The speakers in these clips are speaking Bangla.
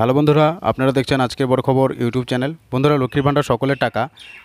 হ্যালো বন্ধুরা আপনারা দেখছেন আজকের বড় খবর ইউটিউব চ্যানেল বন্ধুরা লক্ষ্মীর ভাণ্ডার সকলের টাকা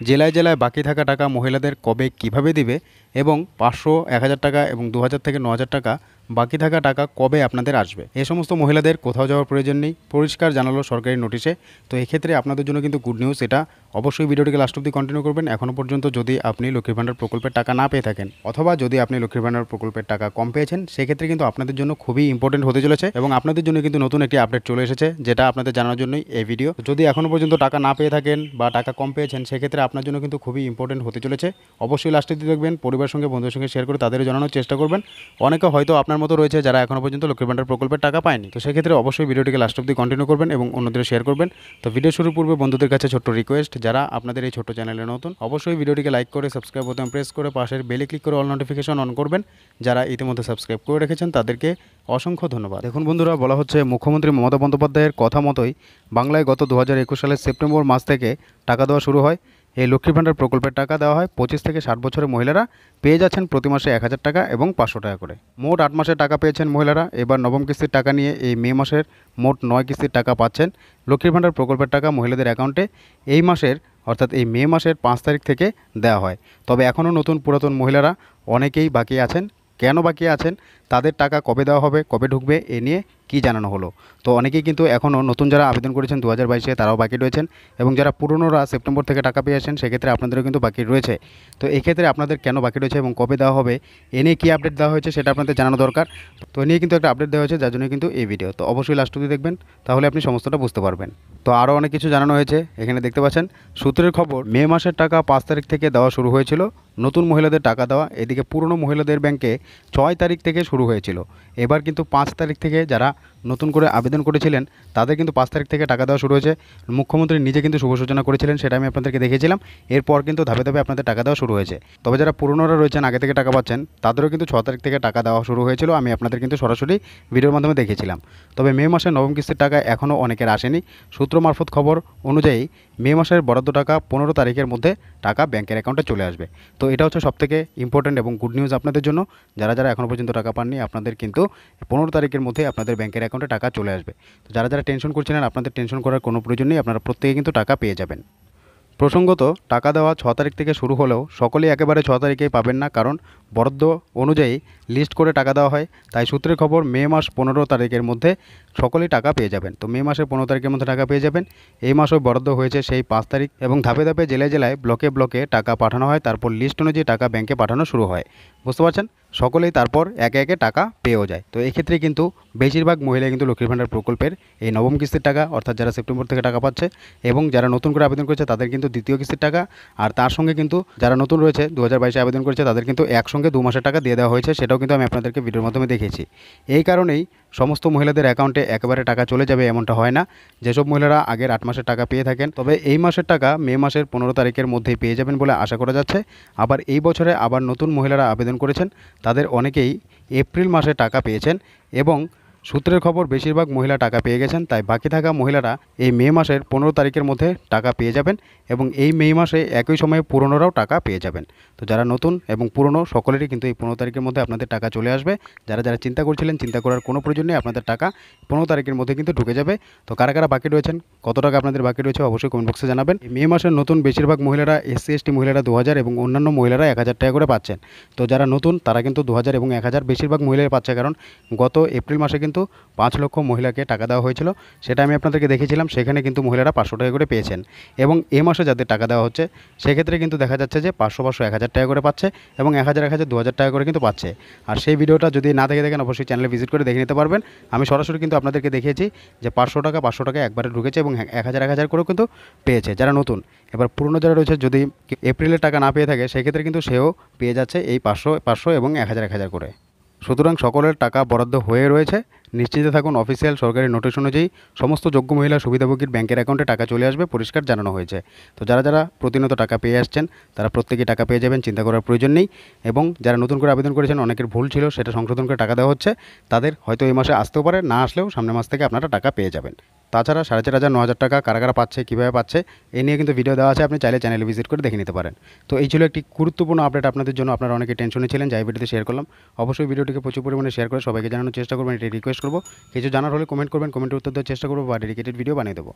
জেলায় জেলায় বাকি থাকা টাকা মহিলাদের কবে কিভাবে দিবে এবং পাঁচশো এক হাজার টাকা এবং দু হাজার থেকে ন হাজার টাকা বাকি থাকা টাকা কবে আপনাদের আসবে এ সমস্ত মহিলাদের কোথাও যাওয়ার প্রয়োজন নেই পরিষ্কার জানালো সরকারি নোটিশে তো এক্ষেত্রে আপনাদের জন্য কিন্তু গুড নিউজ এটা অবশ্যই ভিডিওটিকে লাস্ট অব্দি কন্টিনিউ করবেন এখনও পর্যন্ত যদি আপনি লক্ষ্মীর ভাণ্ডার প্রকল্পের টাকা না পেয়ে থাকেন অথবা যদি আপনি লক্ষ্মীর ভাণ্ডার প্রকল্পের টাকা কম পেয়েছেন সেক্ষেত্রে কিন্তু আপনাদের জন্য খুবই ইম্পর্টেন্ট হতে চলেছে এবং আপনাদের জন্য কিন্তু নতুন একটি আপডেট চলে এসেছে যেটা সেটা আপনাদের জানার জন্যই এই ভিডিও যদি এখনও পর্যন্ত টাকা না পেয়ে থাকেন বা টাকা কম পেয়েছেন সেক্ষেত্রে আপনার জন্য কিন্তু খুবই ইম্পর্টেন্ট হতে চলেছে অবশ্যই লাস্টে দিকে দেখবেন পরিবার সঙ্গে বন্ধুর সঙ্গে শেয়ার করে তাদেরও জানানোর চেষ্টা করবেন অনেকে হয়তো আপনার মতো রয়েছে যারা এখনও পর্যন্ত লক্ষ্মীর ভাণ্ডার প্রকল্পের টাকা পায়নি তো সেক্ষেত্রে অবশ্যই ভিডিওটিকে লাস্ট অব্দি কন্টিনিউ করবেন এবং অন্যদের শেয়ার করবেন তো ভিডিও শুরুর পূর্বে বন্ধুদের কাছে ছোট্ট রিকোয়েস্ট যারা আপনাদের এই ছোট্ট চ্যানেলে নতুন অবশ্যই ভিডিওটিকে লাইক করে সাবস্ক্রাইব বোতাম প্রেস করে পাশের বেলে ক্লিক করে অল নোটিফিকেশন অন করবেন যারা ইতিমধ্যে সাবস্ক্রাইব করে রেখেছেন তাদেরকে অসংখ্য ধন্যবাদ দেখুন বন্ধুরা বলা হচ্ছে মুখ্যমন্ত্রী মমতা বন্দ্যোপাধ্যায়ের কথা কথা মতোই বাংলায় গত দু হাজার সালের সেপ্টেম্বর মাস থেকে টাকা দেওয়া শুরু হয় এই লক্ষ্মী ভাণ্ডার প্রকল্পের টাকা দেওয়া হয় পঁচিশ থেকে ষাট বছরের মহিলারা পেয়ে যাচ্ছেন প্রতি মাসে এক হাজার টাকা এবং পাঁচশো টাকা করে মোট আট মাসের টাকা পেয়েছেন মহিলারা এবার নবম কিস্তির টাকা নিয়ে এই মে মাসের মোট নয় কিস্তির টাকা পাচ্ছেন লক্ষ্মী ভাণ্ডার প্রকল্পের টাকা মহিলাদের অ্যাকাউন্টে এই মাসের অর্থাৎ এই মে মাসের পাঁচ তারিখ থেকে দেওয়া হয় তবে এখনও নতুন পুরাতন মহিলারা অনেকেই বাকি আছেন কেন বাকি আছেন তাদের টাকা কবে দেওয়া হবে কবে ঢুকবে এ নিয়ে কি জানানো হলো তো অনেকেই কিন্তু এখনও নতুন যারা আবেদন করেছেন দু হাজার বাইশে তারাও বাকি রয়েছেন এবং যারা পুরনোরা সেপ্টেম্বর থেকে টাকা পেয়েছেন সেক্ষেত্রে আপনাদেরও কিন্তু বাকি রয়েছে তো এক্ষেত্রে আপনাদের কেন বাকি রয়েছে এবং কবে দেওয়া হবে এ নিয়ে কী আপডেট দেওয়া হয়েছে সেটা আপনাদের জানানো দরকার তো নিয়ে কিন্তু একটা আপডেট দেওয়া হয়েছে যার জন্য কিন্তু এই ভিডিও তো অবশ্যই লাস্ট অবধি দেখবেন তাহলে আপনি সমস্তটা বুঝতে পারবেন তো আরও অনেক কিছু জানানো হয়েছে এখানে দেখতে পাচ্ছেন সূত্রের খবর মে মাসের টাকা পাঁচ তারিখ থেকে দেওয়া শুরু হয়েছিল নতুন মহিলাদের টাকা দেওয়া এদিকে পুরনো মহিলাদের ব্যাংকে ছয় তারিখ থেকে শুরু হয়েছিল এবার কিন্তু পাঁচ তারিখ থেকে যারা নতুন করে আবেদন করেছিলেন তাদের কিন্তু পাঁচ তারিখ থেকে টাকা দেওয়া শুরু হয়েছে মুখ্যমন্ত্রী নিজে কিন্তু শুভ সূচনা করেছিলেন সেটা আমি আপনাদেরকে দেখেছিলাম এরপর কিন্তু ধাপে ধাপে আপনাদের টাকা দেওয়া শুরু হয়েছে তবে যারা পুরনোরা রয়েছেন আগে থেকে টাকা পাচ্ছেন তাদেরও কিন্তু ছ তারিখ থেকে টাকা দেওয়া শুরু হয়েছিল আমি আপনাদের কিন্তু সরাসরি ভিডিওর মাধ্যমে দেখেছিলাম তবে মে মাসে নবম কিস্তির টাকা এখনও অনেকের আসেনি সূত্র মারফত খবর অনুযায়ী মে মাসের বরাদ্দ টাকা পনেরো তারিখের মধ্যে টাকা ব্যাংকের অ্যাকাউন্টে চলে আসবে তো এটা হচ্ছে সবথেকে ইম্পর্ট্যান্ট এবং গুড নিউজ আপনাদের জন্য যারা যারা এখনও পর্যন্ত টাকা পাননি আপনাদের কিন্তু পনেরো তারিখের মধ্যে আপনাদের ব্যাংকের অ্যাকাউন্টে টাকা চলে আসবে তো যারা যারা টেনশন করছিলেন আপনাদের টেনশন করার কোনো প্রয়োজন নেই আপনারা প্রত্যেকে কিন্তু টাকা পেয়ে যাবেন প্রসঙ্গত টাকা দেওয়া ছ তারিখ থেকে শুরু হলেও সকলেই একেবারে ছ তারিখেই পাবেন না কারণ বরাদ্দ অনুযায়ী লিস্ট করে টাকা দেওয়া হয় তাই সূত্রের খবর মে মাস পনেরো তারিখের মধ্যে সকলেই টাকা পেয়ে যাবেন তো মে মাসের পনেরো তারিখের মধ্যে টাকা পেয়ে যাবেন এই মাসও বরাদ্দ হয়েছে সেই পাঁচ তারিখ এবং ধাপে ধাপে জেলায় জেলায় ব্লকে ব্লকে টাকা পাঠানো হয় তারপর লিস্ট অনুযায়ী টাকা ব্যাংকে পাঠানো শুরু হয় বুঝতে পারছেন সকলেই তারপর একে একে টাকা পেয়েও যায় তো এক্ষেত্রে কিন্তু বেশিরভাগ মহিলা কিন্তু লক্ষ্মীর ভাণ্ডার প্রকল্পের এই নবম কিস্তির টাকা অর্থাৎ যারা সেপ্টেম্বর থেকে টাকা পাচ্ছে এবং যারা নতুন করে আবেদন করেছে তাদের কিন্তু দ্বিতীয় কিস্তির টাকা আর তার সঙ্গে কিন্তু যারা নতুন রয়েছে দু হাজার আবেদন করেছে তাদের কিন্তু একসঙ্গে দু মাসের টাকা দিয়ে দেওয়া হয়েছে সেটাও কিন্তু আমি আপনাদেরকে ভিডিওর মাধ্যমে দেখেছি এই কারণেই সমস্ত মহিলাদের অ্যাকাউন্টে একেবারে টাকা চলে যাবে এমনটা হয় না যেসব মহিলারা আগের আট মাসের টাকা পেয়ে থাকেন তবে এই মাসের টাকা মে মাসের পনেরো তারিখের মধ্যেই পেয়ে যাবেন বলে আশা করা যাচ্ছে আবার এই বছরে আবার নতুন মহিলারা আবেদন করেছেন তাদের অনেকেই এপ্রিল মাসে টাকা পেয়েছেন এবং সূত্রের খবর বেশিরভাগ মহিলা টাকা পেয়ে গেছেন তাই বাকি থাকা মহিলারা এই মে মাসের পনেরো তারিখের মধ্যে টাকা পেয়ে যাবেন এবং এই মে মাসে একই সময়ে পুরনোরাও টাকা পেয়ে যাবেন তো যারা নতুন এবং পুরনো সকলেরই কিন্তু এই পনেরো তারিখের মধ্যে আপনাদের টাকা চলে আসবে যারা যারা চিন্তা করছিলেন চিন্তা করার কোনো প্রয়োজন নেই আপনাদের টাকা পনেরো তারিখের মধ্যে কিন্তু ঢুকে যাবে তো কারা কারা বাকি রয়েছেন কত টাকা আপনাদের বাকি রয়েছে অবশ্যই কমেন্ট বক্সে জানাবেন মে মাসের নতুন বেশিরভাগ মহিলারা এসসি এসটি মহিলারা দু এবং অন্যান্য মহিলারা এক হাজার টাকা করে পাচ্ছেন তো যারা নতুন তারা কিন্তু দু এবং এক হাজার বেশিরভাগ মহিলারা পাচ্ছে কারণ গত এপ্রিল মাসে কিন্তু কিন্তু পাঁচ লক্ষ মহিলাকে টাকা দেওয়া হয়েছিল সেটা আমি আপনাদেরকে দেখেছিলাম সেখানে কিন্তু মহিলারা পাঁচশো টাকা করে পেয়েছেন এবং এ মাসে যাদের টাকা দেওয়া হচ্ছে সেক্ষেত্রে কিন্তু দেখা যাচ্ছে যে পাঁচশো পাঁচশো এক হাজার টাকা করে পাচ্ছে এবং এক হাজার এক হাজার দু হাজার টাকা করে কিন্তু পাচ্ছে আর সেই ভিডিওটা যদি না দেখে দেখেন অবশ্যই চ্যানেলে ভিজিট করে দেখে নিতে পারবেন আমি সরাসরি কিন্তু আপনাদেরকে দেখিয়েছি যে পাঁচশো টাকা পাঁচশো টাকা একবারে ঢুকেছে এবং হ্যাঁ, এক হাজার এক হাজার করেও কিন্তু পেয়েছে যারা নতুন এবার পুরনো যারা রয়েছে যদি এপ্রিলের টাকা না পেয়ে থাকে সেক্ষেত্রে কিন্তু সেও পেয়ে যাচ্ছে এই পাঁচশো পাঁচশো এবং এক হাজার এক হাজার করে সুতরাং সকলের টাকা বরাদ্দ হয়ে রয়েছে নিশ্চিত থাকুন অফিসিয়াল সরকারি নোটিশ অনুযায়ী সমস্ত যোগ্য মহিলা সুবিধাভোগীর ব্যাংকের অ্যাকাউন্টে টাকা চলে আসবে পরিষ্কার জানানো হয়েছে তো যারা যারা প্রতিনিয়ত টাকা পেয়ে আসছেন তারা প্রত্যেকেই টাকা পেয়ে যাবেন চিন্তা করার প্রয়োজন নেই এবং যারা নতুন করে আবেদন করেছেন অনেকের ভুল ছিল সেটা সংশোধন করে টাকা দেওয়া হচ্ছে তাদের হয়তো এই মাসে আসতেও পারে না আসলেও সামনের মাস থেকে আপনারা টাকা পেয়ে যাবেন তাছাড়া সাড়ে চার হাজার ন হাজার টাকা কারা কারা পাচ্ছে কীভাবে পাচ্ছে এ নিয়ে কিন্তু ভিডিও দেওয়া আছে আপনি চাইলে চ্যানেলে ভিজিট করে দেখে নিতে পারেন তো এই ছিল একটি গুরুত্বপূর্ণ আপডেট আপনাদের জন্য আপনারা অনেকে টেনশনে ছিলেন যাই ভিডিওতে শেয়ার করলাম অবশ্যই ভিডিওটিকে প্রচুর পরিমাণে শেয়ার করে সবাইকে জানানোর চেষ্টা করবেন এটি রিকোয়েস্ট করব কিছু জানার হলে কমেন্ট করবেন কমেন্টের উত্তর দেওয়ার চেষ্টা করবো বা ডেডিকেটেড ভিডিও বানিয়ে দেবো